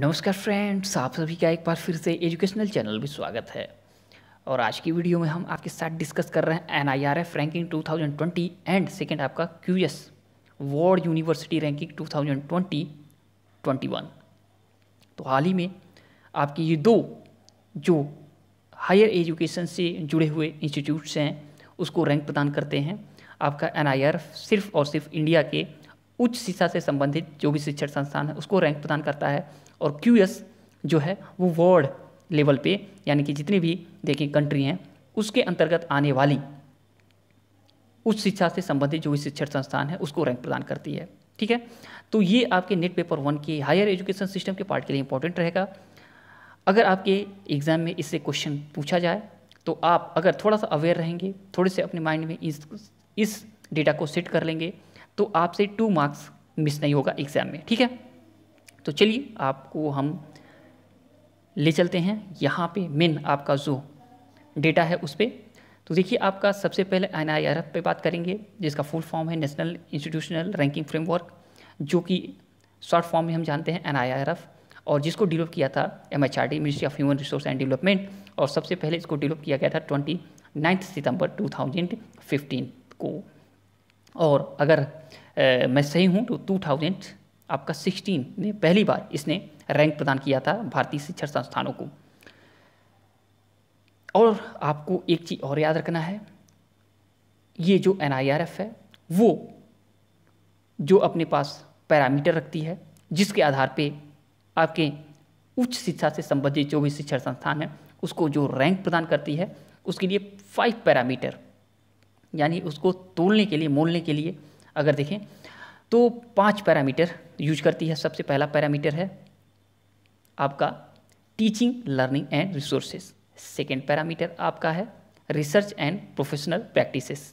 नमस्कार फ्रेंड्स आप सभी का एक बार फिर से एजुकेशनल चैनल में स्वागत है और आज की वीडियो में हम आपके साथ डिस्कस कर रहे हैं N I R F ranking two thousand twenty and second आपका Q S world university ranking two thousand twenty twenty one तो हाल ही में आपकी ये दो जो हायर एजुकेशन से जुड़े हुए इंस्टीट्यूट्स हैं उसको रैंक प्रदान करते हैं आपका एन आई आर सिर्फ और सिर्फ इंडिया के उच्च शिक्षा से संबंधित जो भी शिक्षण संस्थान है उसको रैंक प्रदान करता है और क्यू जो है वो वर्ल्ड लेवल पे यानी कि जितनी भी देखें कंट्री हैं उसके अंतर्गत आने वाली उच्च शिक्षा से संबंधित जो भी शिक्षण संस्थान है उसको रैंक प्रदान करती है ठीक है तो ये आपके नेट पेपर वन के हायर एजुकेशन सिस्टम के पार्ट के लिए इंपॉर्टेंट रहेगा अगर आपके एग्ज़ाम में इससे क्वेश्चन पूछा जाए तो आप अगर थोड़ा सा अवेयर रहेंगे थोड़े से अपने माइंड में इस इस डेटा को सेट कर लेंगे तो आपसे टू मार्क्स मिस नहीं होगा एग्ज़ाम में ठीक है तो चलिए आपको हम ले चलते हैं यहाँ पे मेन आपका जो डेटा है उस पर तो देखिए आपका सबसे पहले एन आई आर एफ पे बात करेंगे जिसका फुल फॉर्म है नेशनल इंस्टीट्यूशनल रैंकिंग फ्रेमवर्क जो कि शॉर्ट फॉर्म में हम जानते हैं एन आई आर एफ और जिसको डेवलप किया था M H R D ministry of human resource and development और सबसे पहले इसको डेवलप किया गया था ट्वेंटी नाइन्थ सितंबर टू थाउजेंड फिफ्टीन को और अगर आ, मैं सही हूँ तो टू थाउजेंड आपका सिक्सटीन में पहली बार इसने रैंक प्रदान किया था भारतीय शिक्षण संस्थानों को और आपको एक चीज़ और याद रखना है ये जो एन है वो जो अपने पास पैरामीटर रखती है जिसके आधार पे आपके उच्च शिक्षा से संबंधित जो भी शिक्षण संस्थान है उसको जो रैंक प्रदान करती है उसके लिए फाइव पैरामीटर यानी उसको तोलने के लिए मोलने के लिए अगर देखें तो पांच पैरामीटर यूज करती है सबसे पहला पैरामीटर है आपका teaching learning and resources second parameter आपका है research and professional practices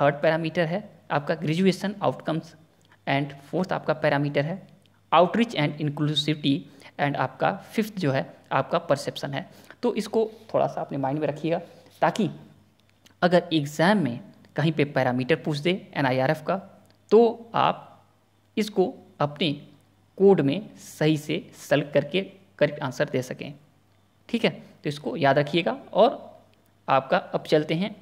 third parameter है आपका ग्रेजुएशन आउटकम्स एंड फोर्थ आपका पैरामीटर है आउटरीच एंड इंक्लूसिविटी एंड आपका फिफ्थ जो है आपका परसेप्शन है तो इसको थोड़ा सा अपने माइंड में रखिएगा ताकि अगर एग्ज़ाम में कहीं पे पैरामीटर पूछ दे एन का तो आप इसको अपने कोड में सही से सेलेक्ट करके करेक्ट आंसर दे सकें ठीक है तो इसको याद रखिएगा और आपका अब चलते हैं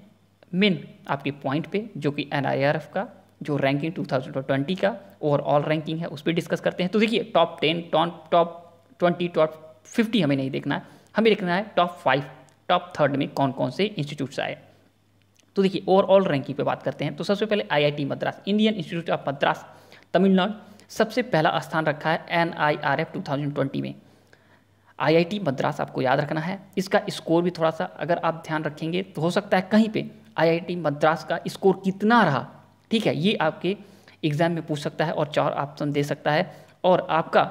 मेन आपके पॉइंट पे जो कि एन का जो रैंकिंग 2020 का ओवरऑल रैंकिंग है उस पर डिस्कस करते हैं तो देखिए top ten top top twenty top fifty हमें नहीं देखना है हमें देखना है टॉप फाइव टॉप थर्ड में कौन कौन से इंस्टीट्यूट्स आए तो देखिए ओवरऑल रैंकिंग पे बात करते हैं तो सबसे पहले IIT Madras Indian institute of Madras Tamil Nadu सबसे पहला स्थान रखा है N I R F two thousand twenty में आईआईटी मद्रास आपको याद रखना है इसका स्कोर भी थोड़ा सा अगर आप ध्यान रखेंगे तो हो सकता है कहीं आई टी मद्रास का स्कोर कितना रहा ठीक है ये आपके एग्ज़ाम में पूछ सकता है और चार ऑप्शन दे सकता है और आपका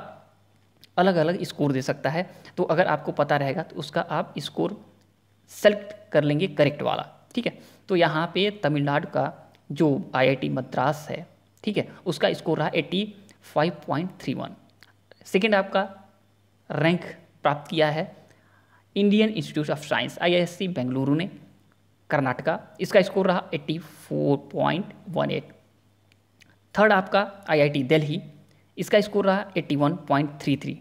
अलग अलग स्कोर दे सकता है तो अगर आपको पता रहेगा तो उसका आप स्कोर सेलेक्ट कर लेंगे करेक्ट वाला ठीक है तो यहाँ पे तमिलनाडु का जो आईआईटी मद्रास है ठीक है उसका स्कोर रहा eighty five point three one second आपका रैंक प्राप्त किया है Indian institute of science IISc Bengaluru ने कर्नाटका इसका स्कोर रहा eighty four point one eight third आपका आईआईटी दिल्ली इसका स्कोर रहा eighty one point three three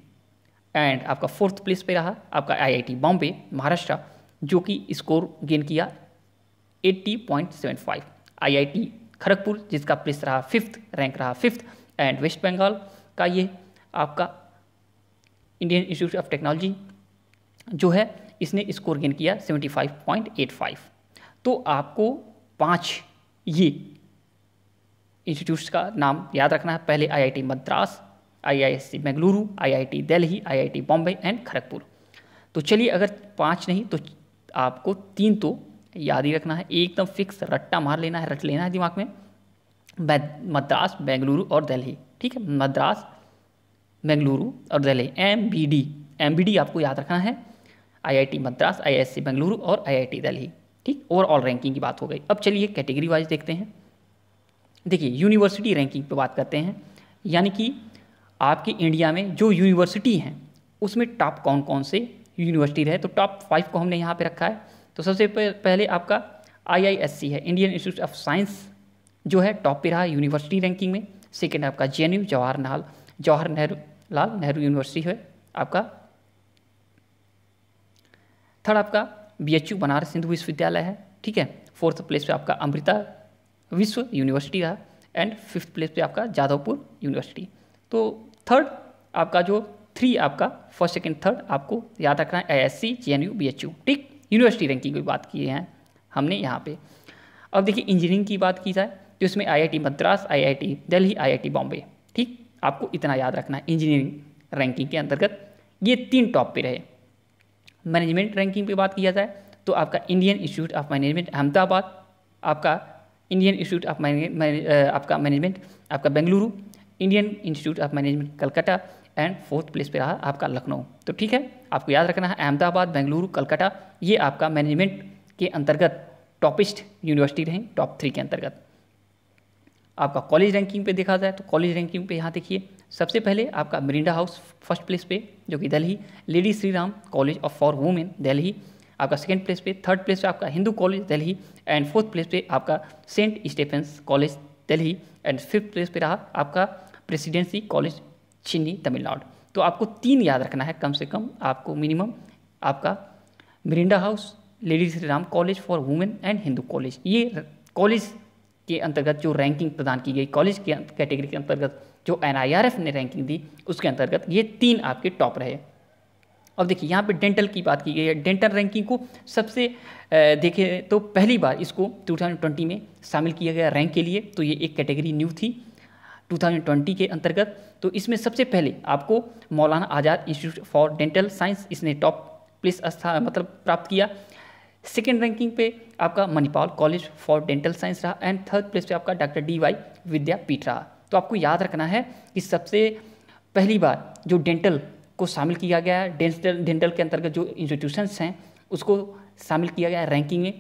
and आपका फोर्थ प्लेस पे रहा आपका आईआईटी बॉम्बे महाराष्ट्र जो कि स्कोर गेन किया 80.75 आईआईटी खड़गपुर जिसका प्लेस रहा फिफ्थ रैंक रहा फिफ्थ एंड वेस्ट बंगाल का ये आपका इंडियन इंस्टीट्यूट ऑफ टेक्नोलॉजी जो है इसने स्कोर गेन किया 75.85 तो आपको पांच ये इंस्टीट्यूट्स का नाम याद रखना है पहले IIT Madras IISc Bengaluru IIT Delhi IIT Bombay and Kharagpur तो चलिए अगर पाँच नहीं तो आपको तीन तो याद ही रखना है एकदम फिक्स रट्टा मार लेना है रट लेना है दिमाग में मद्रास बेंगलुरु और दिल्ली ठीक है मद्रास बेंगलुरु और Delhi M B D M B D आपको याद रखना है आईआईटी मद्रास आईआईएससी बेंगलुरु और आईआईटी दिल्ली ठीक ओवरऑल रैंकिंग की बात हो गई अब चलिए कैटेगरी वाइज देखते हैं देखिए यूनिवर्सिटी रैंकिंग पे बात करते हैं यानी कि आपके इंडिया में जो यूनिवर्सिटी हैं उसमें टॉप कौन कौन से यूनिवर्सिटी रहे तो टॉप फाइव को हमने यहाँ पर रखा है तो सबसे पहले आपका आईआईएससी है इंडियन इंस्टीट्यूट ऑफ साइंस जो है टॉप पे रहा यूनिवर्सिटी रैंकिंग में सेकेंड आपका J N U Jawaharlal Jawahar Nehru Lal Nehru university है आपका थर्ड आपका B H U Banaras Hindu विश्वविद्यालय है ठीक है फोर्थ प्लेस पे आपका अमृता विश्व यूनिवर्सिटी रहा एंड फिफ्थ प्लेस पे आपका जादवपुर यूनिवर्सिटी तो थर्ड आपका जो थ्री आपका फर्स्ट सेकेंड थर्ड आपको याद रखना है I S C J N U B H U ठीक यूनिवर्सिटी रैंकिंग की बात की है हमने यहाँ पे अब देखिए इंजीनियरिंग की बात की जाए तो इसमें IIT Madras IIT Delhi IIT Bombay ठीक आपको इतना याद रखना है इंजीनियरिंग रैंकिंग के अंतर्गत ये तीन टॉप पे रहे मैनेजमेंट रैंकिंग पे बात किया जाए तो आपका Indian institute of management Ahmedabad आपका इंडियन इंस्टीट्यूट ऑफ मैनेज आपका मैनेजमेंट आपका Bengaluru Indian institute of management Calcutta and fourth place पे रहा आपका लखनऊ तो ठीक है आपको याद रखना है अहमदाबाद बेंगलुरु कलकत्ता ये आपका मैनेजमेंट के अंतर्गत टॉपिस्ट यूनिवर्सिटी रहें टॉप थ्री के अंतर्गत आपका कॉलेज रैंकिंग पे देखा जाए तो कॉलेज रैंकिंग पे यहाँ देखिए सबसे पहले आपका मरिंडा हाउस फर्स्ट प्लेस पे जो कि Delhi lady Shri Ram college of for women Delhi आपका सेकेंड प्लेस पे थर्ड प्लेस पे आपका Hindu college Delhi and fourth place पे आपका saint Stephen's college Delhi and fifth place पे रहा आपका प्रेसिडेंसी कॉलेज चेन्नई तमिलनाडु तो आपको तीन याद रखना है कम से कम आपको मिनिमम आपका Miranda house lady Shri Ram college for women and Hindu college ये कॉलेज के अंतर्गत जो रैंकिंग प्रदान की गई कॉलेज के कैटेगरी के अंतर्गत जो एन ने रैंकिंग दी उसके अंतर्गत ये तीन आपके टॉप रहे अब देखिए यहाँ पे डेंटल की बात की गई है डेंटल रैंकिंग को सबसे देखें तो पहली बार इसको 2020 में शामिल किया गया रैंक के लिए तो ये एक कैटेगरी न्यू थी 2020 के अंतर्गत तो इसमें सबसे पहले आपको Maulana Azad institute for dental science इसने टॉप प्लेस स्थान मतलब प्राप्त किया सेकेंड रैंकिंग पे आपका Manipal college for dental science रहा एंड थर्ड प्लेस पे आपका डॉक्टर डी वाई विद्यापीठ रहा तो आपको याद रखना है कि सबसे पहली बार जो डेंटल को शामिल किया गया है डेंटल डेंटल के अंतर्गत जो इंस्टीट्यूशंस हैं उसको शामिल किया गया है रैंकिंग में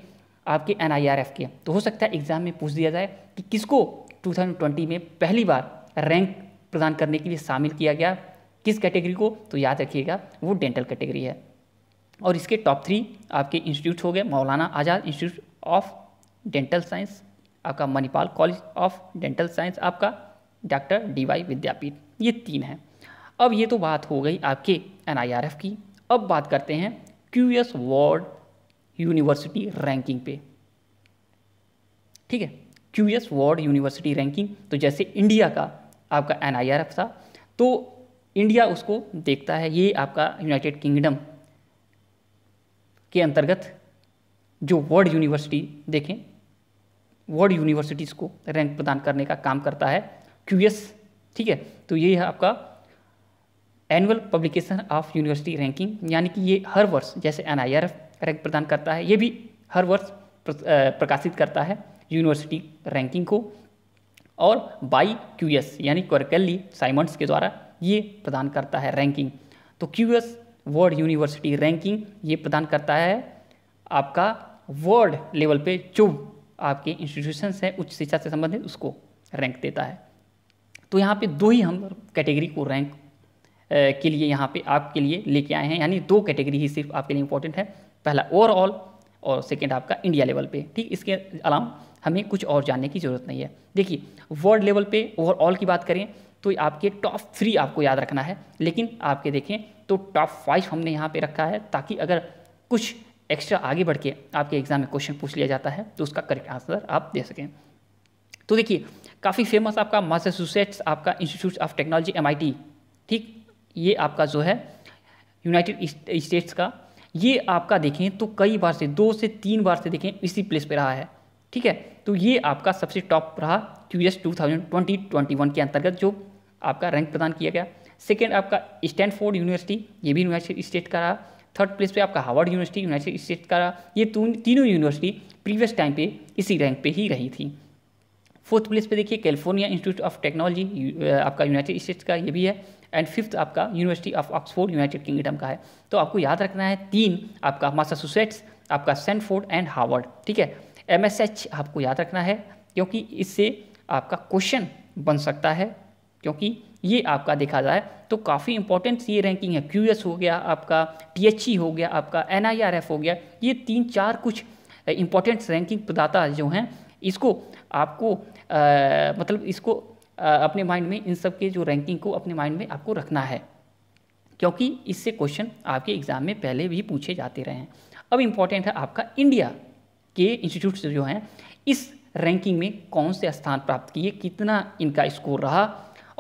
आपके एन के तो हो सकता है एग्ज़ाम में पूछ दिया जाए कि किसको 2020 में पहली बार रैंक प्रदान करने के लिए शामिल किया गया किस कैटेगरी को तो याद रखिएगा वो डेंटल कैटेगरी है और इसके टॉप थ्री आपके इंस्टीट्यूट हो गए Maulana Azad institute of dental science आपका Manipal college of dental science आपका डॉक्टर डी वाई विद्यापीठ ये तीन हैं अब ये तो बात हो गई आपके एन की अब बात करते हैं Q S world university ranking पे ठीक है Q S world university ranking तो जैसे इंडिया का आपका एन आई आर एफ था तो इंडिया उसको देखता है ये आपका यूनाइटेड किंगडम के अंतर्गत जो वर्ल्ड यूनिवर्सिटी देखें वर्ल्ड यूनिवर्सिटीज़ को रैंक प्रदान करने का काम करता है क्यू एस ठीक है तो ये है आपका annual publication of university ranking यानी कि ये हर वर्ष जैसे एन रैंक प्रदान करता है ये भी हर वर्ष प्रकाशित करता है यूनिवर्सिटी रैंकिंग को और बाई क्यू यानी क्वर्कली साइमंड्स के द्वारा ये प्रदान करता है रैंकिंग तो क्यू वर्ल्ड यूनिवर्सिटी रैंकिंग ये प्रदान करता है आपका वर्ल्ड लेवल पे जो आपके इंस्टीट्यूशंस हैं उच्च शिक्षा से संबंधित उसको रैंक देता है तो यहाँ पे दो ही हम कैटेगरी को रैंक के लिए यहाँ पे आपके लिए लेके आए हैं यानी दो कैटेगरी ही सिर्फ आपके लिए इंपॉर्टेंट है पहला ओवरऑल और सेकेंड आपका इंडिया लेवल पर ठीक इसके अलावा हमें कुछ और जानने की ज़रूरत नहीं है देखिए वर्ल्ड लेवल पे ओवरऑल की बात करें तो आपके टॉप थ्री आपको याद रखना है लेकिन आपके देखें तो टॉप फाइव हमने यहाँ पे रखा है ताकि अगर कुछ एक्स्ट्रा आगे बढ़ के आपके एग्ज़ाम में क्वेश्चन पूछ लिया जाता है तो उसका करेक्ट आंसर आप दे सकें तो देखिए काफ़ी फेमस आपका मासेसूसेट्स आपका इंस्टीट्यूट ऑफ टेक्नोलॉजी एम ठीक ये आपका जो है यूनाइटेड स्टेट्स का ये आपका देखें तो कई बार से दो से तीन बार से देखें इसी प्लेस पे रहा है ठीक है तो ये आपका सबसे टॉप रहा Q S two thousand twenty twenty one के अंतर्गत जो आपका रैंक प्रदान किया गया सेकेंड आपका स्टैनफोर्ड यूनिवर्सिटी ये भी यूनाइटेड स्टेट का रहा थर्ड प्लेस पर आपका हार्वर्ड यूनिवर्सिटी यूनाइटेड स्टेट का रहा ये तीनों यूनिवर्सिटी प्रीवियस टाइम पर इसी रैंक पर ही रही थी फोर्थ प्लेस पे देखिए कैलिफोर्निया इंस्टीट्यूट ऑफ टेक्नोलॉजी आपका यूनाइटेड स्टेट्स का ये भी है एंड फिफ्थ आपका University of Oxford United Kingdom का है तो आपको याद रखना है तीन आपका मासाचुसेट्स आपका सेंटफोर्ड एंड हार्वर्ड ठीक है एम आपको याद रखना है क्योंकि इससे आपका क्वेश्चन बन सकता है क्योंकि ये आपका देखा जाए तो काफ़ी इंपॉर्टेंट ये रैंकिंग है क्यू हो गया आपका टी e हो गया आपका एन हो गया ये तीन चार कुछ इंपॉर्टेंट रैंकिंग प्रदाता जो हैं इसको आपको आ, मतलब इसको आ, अपने माइंड में इन सब के जो रैंकिंग को अपने माइंड में आपको रखना है क्योंकि इससे क्वेश्चन आपके एग्ज़ाम में पहले भी पूछे जाते रहे हैं अब इम्पॉर्टेंट है आपका इंडिया के इंस्टीट्यूट जो हैं इस रैंकिंग में कौन से स्थान प्राप्त किए कितना इनका स्कोर रहा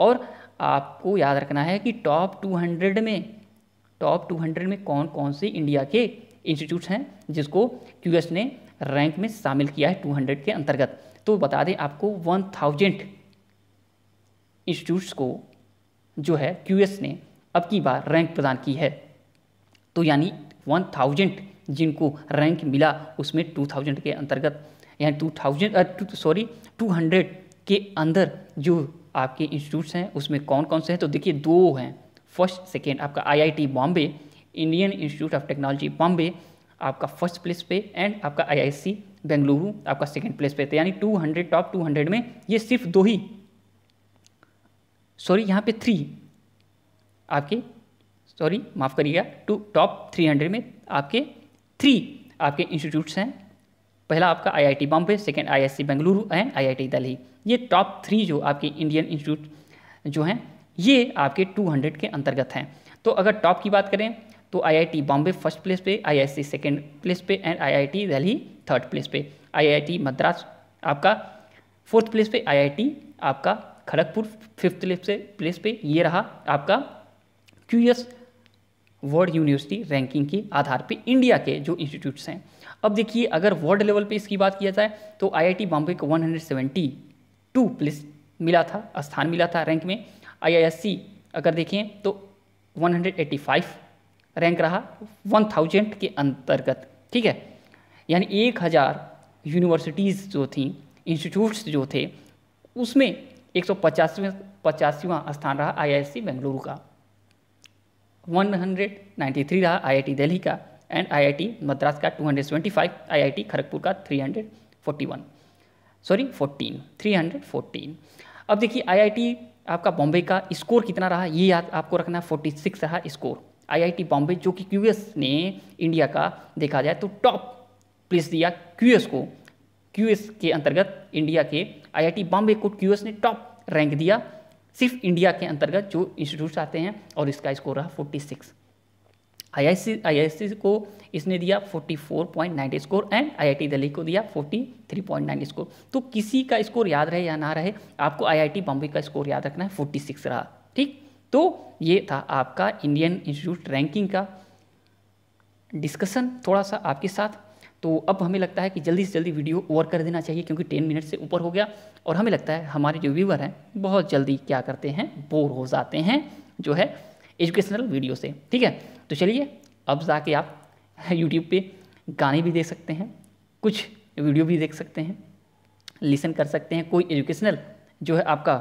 और आपको याद रखना है कि टॉप 200 में टॉप 200 में कौन कौन से इंडिया के इंस्टीट्यूट्स हैं जिसको क्यूएस ने रैंक में शामिल किया है 200 के अंतर्गत तो बता दें आपको वन थाउजेंड इंस्टीट्यूट्स को जो है क्यू ने अब की बार रैंक प्रदान की है तो यानी वन थाउजेंड जिनको रैंक मिला उसमें टू थाउजेंड के अंतर्गत यानी two thousand sorry two hundred के अंदर जो आपके इंस्टीट्यूट्स हैं उसमें कौन कौन से हैं तो देखिए दो हैं फर्स्ट सेकेंड आपका IIT Bombay Indian institute of Technology Bombay आपका फर्स्ट प्लेस पे एंड आपका आईआईसी बेंगलुरु आपका सेकेंड प्लेस पे थे यानी two hundred top two hundred में ये सिर्फ दो ही सॉरी यहाँ पे थ्री आपके सॉरी माफ़ करिएगा टू टॉप थ्री हंड्रेड में आपके थ्री आपके इंस्टीट्यूट्स हैं पहला आपका IIT Bombay second IISc Bengaluru and IIT Delhi ये टॉप थ्री जो आपके इंडियन इंस्टीट्यूट जो हैं ये आपके टू के अंतर्गत हैं तो अगर टॉप की बात करें तो आईआईटी बॉम्बे फर्स्ट प्लेस पे आईआईसी सेकंड प्लेस पे and IIT Delhi third place पे आईआईटी मद्रास आपका फोर्थ प्लेस पे आईआईटी आपका खड़गपुर फिफ्थ प्लेस पे प्लेस पे ये रहा आपका क्यूएस वर्ल्ड यूनिवर्सिटी रैंकिंग के आधार पे इंडिया के जो इंस्टीट्यूट्स हैं अब देखिए अगर वर्ल्ड लेवल पे इसकी बात किया जाए तो आई बॉम्बे को वन प्लेस मिला था स्थान मिला था रैंक में आई अगर देखें तो 185 रैंक रहा वन थाउजेंड के अंतर्गत ठीक है यानी एक हज़ार यूनिवर्सिटीज़ जो थी इंस्टीट्यूट्स जो थे उसमें एक सौ पचासवें पचासीवा स्थान रहा आईआईसी बेंगलुरु का 193 रहा आईआईटी दिल्ली का एंड आईआईटी मद्रास का 275 आईआईटी खड़गपुर का 341 सॉरी 14 314 अब देखिए आईआईटी आपका बॉम्बे का स्कोर कितना रहा ये याद आपको रखना है 46 रहा स्कोर आईआईटी बॉम्बे जो कि क्यूएस ने इंडिया का देखा जाए तो टॉप प्लेस दिया क्यूएस को क्यूएस के अंतर्गत इंडिया के आईआईटी बॉम्बे को क्यूएस ने टॉप रैंक दिया सिर्फ इंडिया के अंतर्गत जो इंस्टीट्यूट्स आते हैं और इसका स्कोर रहा फोर्टी सिक्स आई आईआईसी को इसने दिया nine score and IIT Delhi को दिया नाइन स्कोर तो किसी का स्कोर याद रहे या ना रहे आपको आईआईटी बॉम्बे का स्कोर याद रखना है 46 रहा ठीक तो ये था आपका इंडियन इंस्टीट्यूट रैंकिंग का डिस्कशन थोड़ा सा आपके साथ तो अब हमें लगता है कि जल्दी से जल्दी वीडियो ओवर कर देना चाहिए क्योंकि टेन मिनट से ऊपर हो गया और हमें लगता है हमारे जो व्यूवर हैं बहुत जल्दी क्या करते हैं बोर हो जाते हैं जो है एजुकेशनल वीडियो से ठीक है तो चलिए अब जाके आप यूट्यूब पे गाने भी देख सकते हैं कुछ वीडियो भी देख सकते हैं लिसन कर सकते हैं कोई एजुकेशनल जो है आपका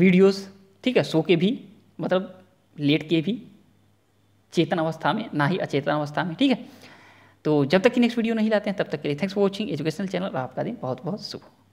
वीडियोस ठीक है सो के भी मतलब लेट के भी चेतन अवस्था में ना ही अचेतन अवस्था में ठीक है तो जब तक कि नेक्स्ट वीडियो नहीं लाते हैं तब तक के लिए thanks for watching educational channel आपका दिन बहुत बहुत शुभ